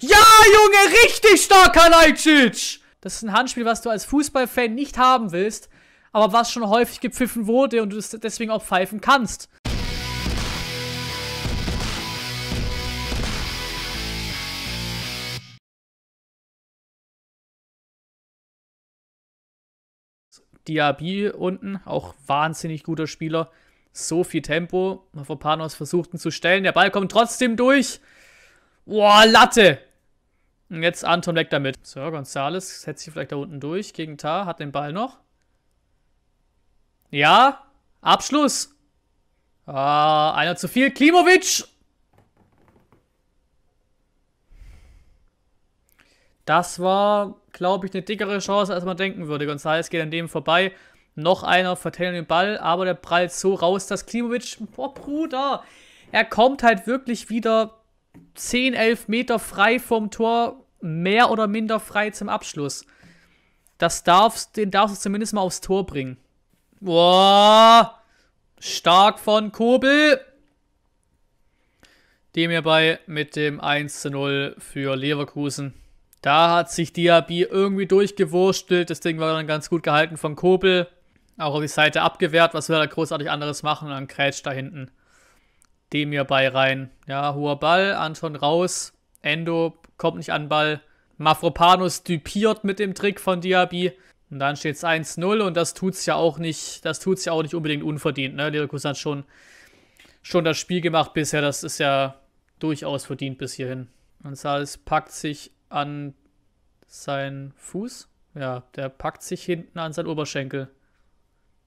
Ja, Junge, richtig starker Kalajdzic! Das ist ein Handspiel, was du als Fußballfan nicht haben willst, aber was schon häufig gepfiffen wurde und du es deswegen auch pfeifen kannst. Diaby unten, auch wahnsinnig guter Spieler. So viel Tempo. Mafropanos versucht ihn zu stellen. Der Ball kommt trotzdem durch. Boah, Latte! Und jetzt Anton weg damit. So, Gonzales setzt sich vielleicht da unten durch gegen Tar, hat den Ball noch. Ja, Abschluss. Ah, einer zu viel. Klimovic! Das war, glaube ich, eine dickere Chance, als man denken würde. Gonzales geht an dem vorbei. Noch einer verteilt den Ball, aber der prallt so raus, dass Klimovic, boah, Bruder, er kommt halt wirklich wieder 10, 11 Meter frei vom Tor, mehr oder minder frei zum Abschluss. Das darfst, den darfst du zumindest mal aufs Tor bringen. Boah! Stark von Kobel! Dem hierbei mit dem 1 zu 0 für Leverkusen. Da hat sich Diaby irgendwie durchgewurstelt. Das Ding war dann ganz gut gehalten von Kobel. Auch auf die Seite abgewehrt. Was will er großartig anderes machen? Und dann krätscht da hinten. Demir bei rein. Ja, hoher Ball, Anton raus, Endo kommt nicht an den Ball. Mafropanus düpiert mit dem Trick von Diaby. Und dann steht es 1-0 und das tut's ja auch nicht, das tut's ja auch nicht unbedingt unverdient. Ne? Leverkusen hat schon, schon das Spiel gemacht bisher, das ist ja durchaus verdient bis hierhin. Und Salz packt sich an seinen Fuß. Ja, der packt sich hinten an seinen Oberschenkel.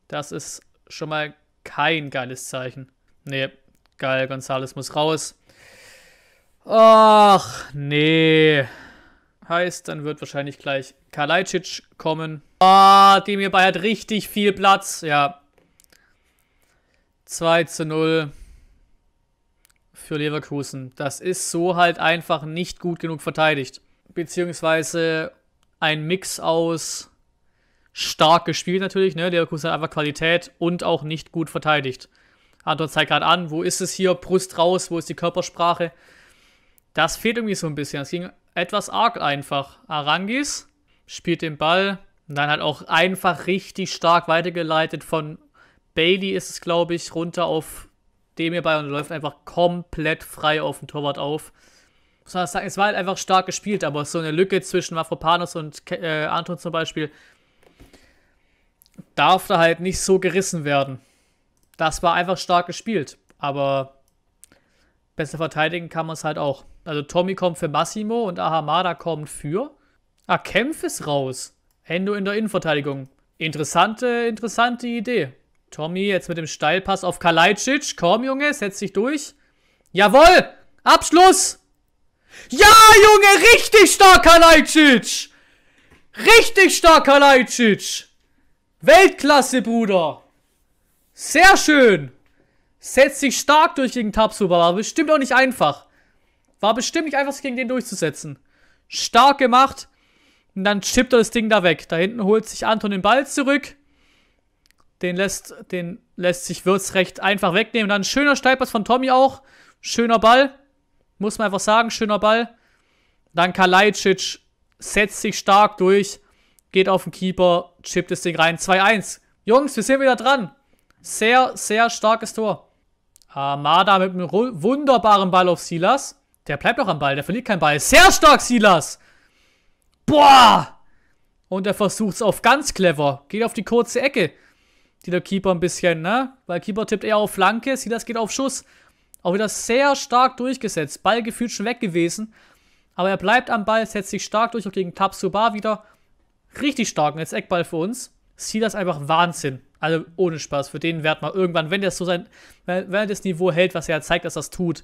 Das ist schon mal kein geiles Zeichen. Nee, Geil, Gonzales muss raus. Ach, nee. Heißt, dann wird wahrscheinlich gleich Kalajdzic kommen. Ah, dem hierbei hat richtig viel Platz. Ja. 2 zu 0 für Leverkusen. Das ist so halt einfach nicht gut genug verteidigt. Beziehungsweise ein Mix aus stark gespielt natürlich. Ne? Leverkusen hat einfach Qualität und auch nicht gut verteidigt. Anton zeigt gerade an, wo ist es hier? Brust raus, wo ist die Körpersprache? Das fehlt irgendwie so ein bisschen. Es ging etwas arg einfach. Arangis spielt den Ball und dann halt auch einfach richtig stark weitergeleitet von Bailey ist es, glaube ich, runter auf dem hierbei und läuft einfach komplett frei auf den Torwart auf. Muss man sagen, es war halt einfach stark gespielt, aber so eine Lücke zwischen Mafropanos und äh, Anton zum Beispiel darf da halt nicht so gerissen werden das war einfach stark gespielt. Aber besser verteidigen kann man es halt auch. Also Tommy kommt für Massimo und Ahamada kommt für. Ah, Kempf ist raus. Endo in der Innenverteidigung. Interessante, interessante Idee. Tommy jetzt mit dem Steilpass auf Kalajdzic. Komm, Junge, setz dich durch. Jawoll! Abschluss! Ja, Junge, richtig stark, Kalajdzic! Richtig stark, Kalajdzic! Weltklasse, Bruder! Sehr schön. Setzt sich stark durch gegen Tabsuba. War bestimmt auch nicht einfach. War bestimmt nicht einfach, sich gegen den durchzusetzen. Stark gemacht. Und dann chippt er das Ding da weg. Da hinten holt sich Anton den Ball zurück. Den lässt, den lässt sich Würz recht einfach wegnehmen. Und dann schöner Steilpass von Tommy auch. Schöner Ball. Muss man einfach sagen, schöner Ball. Dann Kalajdzic setzt sich stark durch. Geht auf den Keeper, chippt das Ding rein. 2-1. Jungs, wir sind wieder dran. Sehr, sehr starkes Tor. Ah, Armada mit einem wunderbaren Ball auf Silas. Der bleibt noch am Ball, der verliert keinen Ball. Sehr stark, Silas! Boah! Und er versucht es auf ganz clever. Geht auf die kurze Ecke. Die der Keeper ein bisschen, ne? Weil Keeper tippt eher auf Flanke, Silas geht auf Schuss. Auch wieder sehr stark durchgesetzt. Ball gefühlt schon weg gewesen. Aber er bleibt am Ball, setzt sich stark durch, auch gegen Tabsuba wieder. Richtig stark. Und jetzt Eckball für uns. Silas einfach Wahnsinn. Also ohne Spaß, für den werden wir irgendwann, wenn das so sein, wenn er das Niveau hält, was er halt zeigt, dass das tut,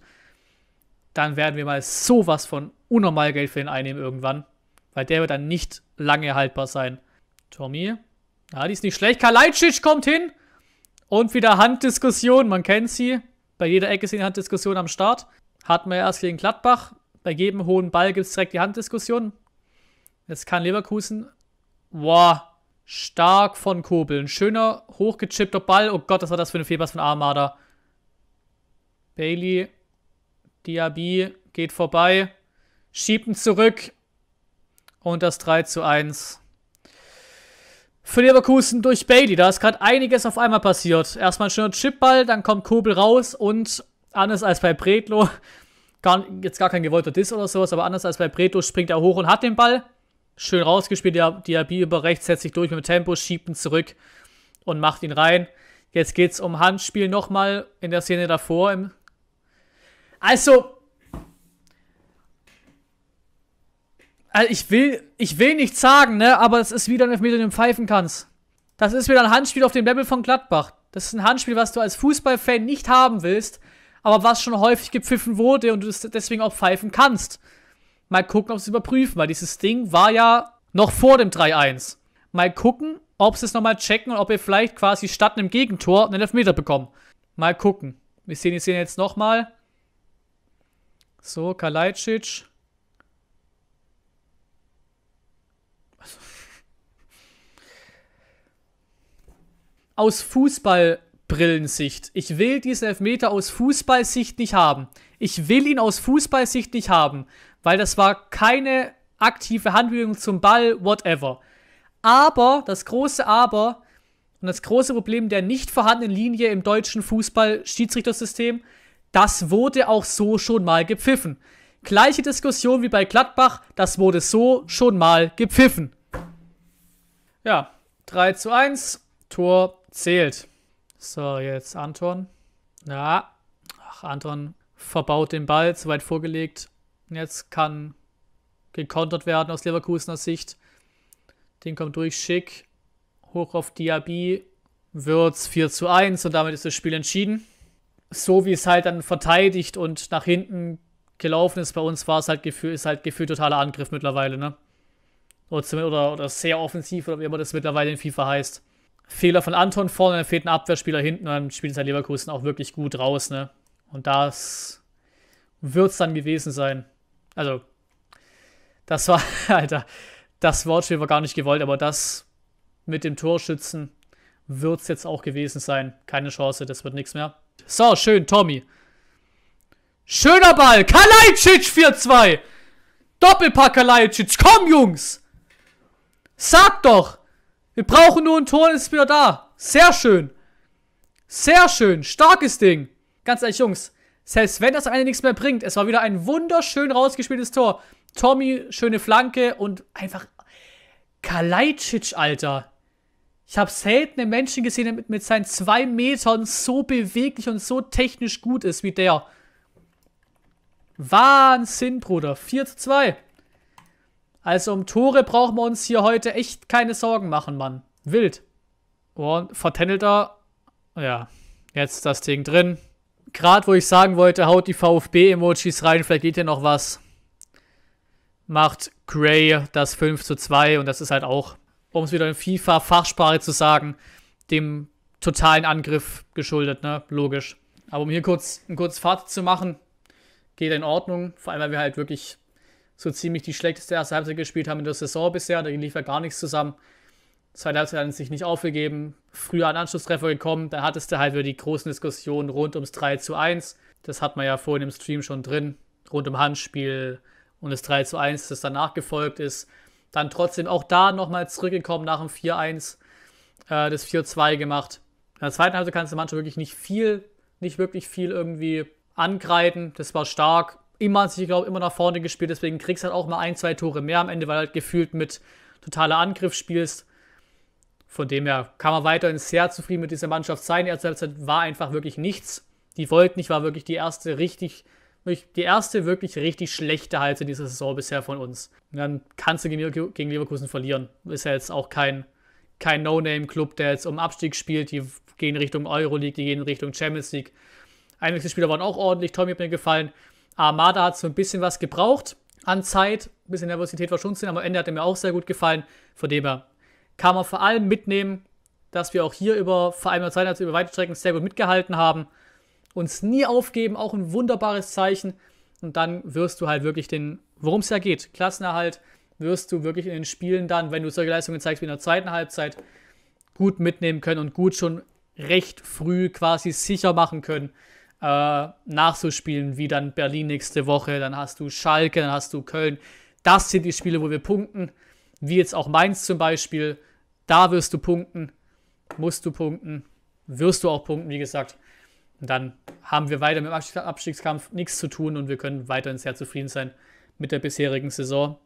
dann werden wir mal sowas von unnormal Geld für ihn einnehmen irgendwann. Weil der wird dann nicht lange haltbar sein. Tommy. Ja, die ist nicht schlecht. Kalajdzic kommt hin. Und wieder Handdiskussion. Man kennt sie. Bei jeder Ecke ist eine Handdiskussion am Start. Hatten wir erst gegen Gladbach. Bei jedem hohen Ball gibt es direkt die Handdiskussion. Jetzt kann Leverkusen. Boah. Stark von Kobel. Ein schöner, hochgechippter Ball. Oh Gott, was war das für eine Fehlpass von Armada. Bailey. Diaby geht vorbei. Schiebt ihn zurück. Und das 3 zu 1. Für Leverkusen durch Bailey. Da ist gerade einiges auf einmal passiert. Erstmal ein schöner Chipball, dann kommt Kobel raus und anders als bei Bredlo, gar, jetzt gar kein gewollter Diss oder sowas, aber anders als bei Bredlo springt er hoch und hat den Ball. Schön rausgespielt, Diaby über rechts setzt sich durch mit dem Tempo, schiebt ihn zurück und macht ihn rein. Jetzt geht es um Handspiel nochmal in der Szene davor. also, also, ich will, ich will nichts sagen, ne? aber es ist wieder ein Elfmeter, den du pfeifen kannst. Das ist wieder ein Handspiel auf dem Level von Gladbach. Das ist ein Handspiel, was du als Fußballfan nicht haben willst, aber was schon häufig gepfiffen wurde und du es deswegen auch pfeifen kannst. Mal gucken, ob sie überprüfen, weil dieses Ding war ja noch vor dem 3-1. Mal gucken, ob sie es nochmal checken und ob ihr vielleicht quasi statt einem Gegentor einen Elfmeter bekommen. Mal gucken. Wir sehen die Szene jetzt nochmal. So, Kalajdzic. Aus Fußballbrillensicht. Ich will diesen Elfmeter aus Fußballsicht nicht haben. Ich will ihn aus Fußballsicht nicht haben, weil das war keine aktive Handbewegung zum Ball, whatever. Aber, das große Aber und das große Problem der nicht vorhandenen Linie im deutschen Fußball-Schiedsrichtersystem, das wurde auch so schon mal gepfiffen. Gleiche Diskussion wie bei Gladbach, das wurde so schon mal gepfiffen. Ja, 3 zu 1, Tor zählt. So, jetzt Anton. Ja, ach, Anton verbaut den Ball, zu weit vorgelegt. Jetzt kann gekontert werden aus Leverkusener Sicht. Den kommt durch Schick, hoch auf Diaby, wird's 4 zu 1 und damit ist das Spiel entschieden. So wie es halt dann verteidigt und nach hinten gelaufen ist, bei uns war es halt gefühlt, ist halt gefühlt totaler Angriff mittlerweile, ne? Oder, oder, oder sehr offensiv oder wie immer das mittlerweile in FIFA heißt. Fehler von Anton vorne, dann fehlt ein Abwehrspieler hinten und dann spielt es halt Leverkusen auch wirklich gut raus, ne? Und das wird es dann gewesen sein. Also, das war, Alter, das Wortspiel war gar nicht gewollt, aber das mit dem Torschützen wird es jetzt auch gewesen sein. Keine Chance, das wird nichts mehr. So, schön, Tommy. Schöner Ball. Kalajdzic 4-2. Doppelpack Kalajdzic. Komm, Jungs. Sag doch. Wir brauchen nur ein Tor, und ist wieder da. Sehr schön. Sehr schön. Starkes Ding. Ganz ehrlich, Jungs, selbst wenn das eine nichts mehr bringt, es war wieder ein wunderschön rausgespieltes Tor. Tommy, schöne Flanke und einfach Kalajdzic, Alter. Ich habe selten einen Menschen gesehen, der mit, mit seinen zwei Metern so beweglich und so technisch gut ist wie der. Wahnsinn, Bruder. 4 zu 2. Also um Tore brauchen wir uns hier heute echt keine Sorgen machen, Mann. Wild. Und vertändelter. Ja, jetzt das Ding drin gerade wo ich sagen wollte, haut die VfB-Emojis rein, vielleicht geht hier noch was. Macht Gray das 5 zu 2 und das ist halt auch, um es wieder in FIFA-Fachsprache zu sagen, dem totalen Angriff geschuldet, ne? Logisch. Aber um hier kurz ein kurzes Fazit zu machen, geht in Ordnung. Vor allem, weil wir halt wirklich so ziemlich die schlechteste erste Halbzeit gespielt haben in der Saison bisher. Da lief ja gar nichts zusammen. Zweite Halbzeit hat sich nicht aufgegeben, früher an Anschlusstreffer gekommen, dann hattest du halt wieder die großen Diskussionen rund ums 3 zu 1. Das hat man ja vorhin im Stream schon drin, rund um Handspiel und das 3 zu 1, das danach gefolgt ist. Dann trotzdem auch da nochmal zurückgekommen nach dem 4-1, äh, das 4-2 gemacht. In der zweiten Halbzeit kannst du manchmal wirklich nicht viel, nicht wirklich viel irgendwie angreifen. Das war stark. Immer hat ich glaube immer nach vorne gespielt, deswegen kriegst du halt auch mal ein, zwei Tore mehr am Ende, weil du halt gefühlt mit totaler Angriff spielst. Von dem her kann man weiterhin sehr zufrieden mit dieser Mannschaft sein. Die erste Halbzeit war einfach wirklich nichts. Die wollten nicht, war wirklich die erste richtig, die erste wirklich richtig schlechte Halbzeit dieser Saison bisher von uns. Und dann kannst du gegen Leverkusen verlieren. Ist ja jetzt auch kein, kein No-Name-Club, der jetzt um Abstieg spielt. Die gehen Richtung Euroleague, die gehen Richtung Champions League. Einige Spieler waren auch ordentlich. Tommy hat mir gefallen. Armada hat so ein bisschen was gebraucht an Zeit. Ein bisschen Nervosität war schon zu sehen, aber am Ende hat er mir auch sehr gut gefallen. Von dem her kann man vor allem mitnehmen, dass wir auch hier über, vor allem als Reinhardt über weite Strecken sehr gut mitgehalten haben. Uns nie aufgeben, auch ein wunderbares Zeichen. Und dann wirst du halt wirklich den, worum es ja geht, Klassenerhalt, wirst du wirklich in den Spielen dann, wenn du solche Leistungen zeigst wie in der zweiten Halbzeit, gut mitnehmen können und gut schon recht früh quasi sicher machen können, äh, nachzuspielen, wie dann Berlin nächste Woche, dann hast du Schalke, dann hast du Köln. Das sind die Spiele, wo wir punkten wie jetzt auch Mainz zum Beispiel, da wirst du punkten, musst du punkten, wirst du auch punkten, wie gesagt. Und dann haben wir weiter mit dem Abstiegskampf nichts zu tun und wir können weiterhin sehr zufrieden sein mit der bisherigen Saison.